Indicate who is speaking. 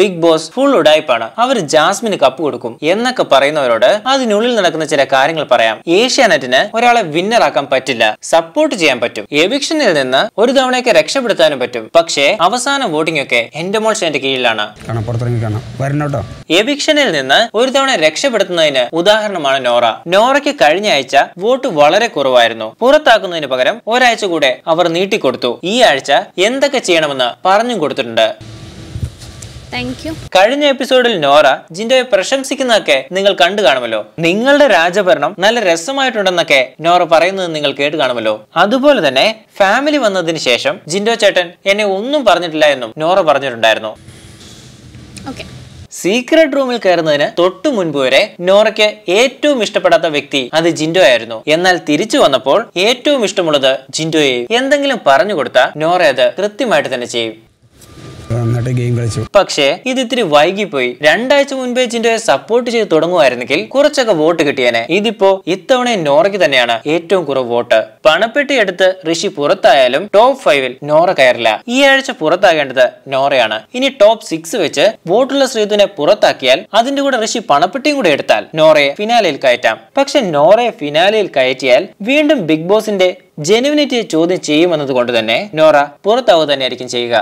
Speaker 1: big Boss full ഉടായ്പാണ് അവർ ജാസ്മിന് കപ്പ് കൊടുക്കും എന്നൊക്കെ പറയുന്നവരോട് അതിനുള്ളിൽ നടക്കുന്ന ചില കാര്യങ്ങൾ പറയാം ഏഷ്യാനെറ്റിന് ഒരാളെ വിന്നറാക്കാൻ പറ്റില്ല സപ്പോർട്ട് ചെയ്യാൻ പറ്റും എവിക്ഷനിൽ നിന്ന് ഒരു തവണയൊക്കെ രക്ഷപ്പെടുത്താനും പറ്റും പക്ഷേ അവസാന വോട്ടിംഗ് ഒക്കെ എന്റെ മോൾ ഷേന്റെ കീഴിലാണ് എവിക്ഷനിൽ നിന്ന് ഒരു തവണ രക്ഷപ്പെടുത്തുന്നതിന് ഉദാഹരണമാണ് നോറ നോറയ്ക്ക് കഴിഞ്ഞ ആഴ്ച വോട്ട് വളരെ കുറവായിരുന്നു പുറത്താക്കുന്നതിന് പകരം ഒരാഴ്ച കൂടെ അവർ നീട്ടിക്കൊടുത്തു ഈ ആഴ്ച എന്തൊക്കെ ചെയ്യണമെന്ന് പറഞ്ഞും കൊടുത്തിട്ടുണ്ട് കഴിഞ്ഞ എപ്പിസോഡിൽ നോറ ജിൻഡോയെ പ്രശംസിക്കുന്നതൊക്കെ നിങ്ങൾ കണ്ടു കാണുമല്ലോ നിങ്ങളുടെ രാജഭരണം നല്ല രസമായിട്ടുണ്ടെന്നൊക്കെ നോറ പറയുന്നത് നിങ്ങൾ കേട്ട് കാണുമല്ലോ അതുപോലെ തന്നെ ഫാമിലി വന്നതിന് ശേഷം ജിൻഡോ ചേട്ടൻ എന്നെ ഒന്നും പറഞ്ഞിട്ടില്ല എന്നും നോറ പറഞ്ഞിട്ടുണ്ടായിരുന്നു സീക്രട്ട് റൂമിൽ കയറുന്നതിന് തൊട്ടു മുൻപ് വരെ നോറയ്ക്ക് ഏറ്റവും ഇഷ്ടപ്പെടാത്ത വ്യക്തി അത് ജിൻഡോ ആയിരുന്നു എന്നാൽ തിരിച്ചു വന്നപ്പോൾ ഏറ്റവും ഇഷ്ടമുള്ളത് ജിൻഡോയെ എന്തെങ്കിലും പറഞ്ഞു കൊടുത്താൽ നോറ അത് കൃത്യമായിട്ട് തന്നെ ചെയ്യും
Speaker 2: നന്നായിട്ട് ഗെയിം കളിച്ചു
Speaker 1: പക്ഷേ ഇത് ഇത്തിരി വൈകിപ്പോയി രണ്ടാഴ്ച മുൻപേ ചിന്റോയെ സപ്പോർട്ട് ചെയ്ത് തുടങ്ങുമായിരുന്നെങ്കിൽ കുറച്ചൊക്കെ വോട്ട് കിട്ടിയേനെ ഇതിപ്പോ ഇത്തവണ നോറയ്ക്ക് തന്നെയാണ് ഏറ്റവും കുറവ് വോട്ട് പണപ്പെട്ടി എടുത്ത് ഋഷി പുറത്തായാലും ടോപ്പ് ഫൈവിൽ നോറ കയറില്ല ഈ ആഴ്ച പുറത്താകേണ്ടത് നോറയാണ് ഇനി ടോപ്പ് സിക്സ് വെച്ച് വോട്ടുള്ള ശ്രീതുവിനെ പുറത്താക്കിയാൽ അതിന്റെ കൂടെ ഋഷി പണപ്പെട്ടിയും കൂടെ എടുത്താൽ നോറയെ ഫിനാലയിൽ കയറ്റാം പക്ഷെ നോറയെ ഫിനാലയിൽ കയറ്റിയാൽ വീണ്ടും ബിഗ് ബോസിന്റെ ജെനുവിനിറ്റിയെ ചോദ്യം ചെയ്യുമെന്നത് കൊണ്ട് തന്നെ നോറ പുറത്താവുക തന്നെയായിരിക്കും ചെയ്യുക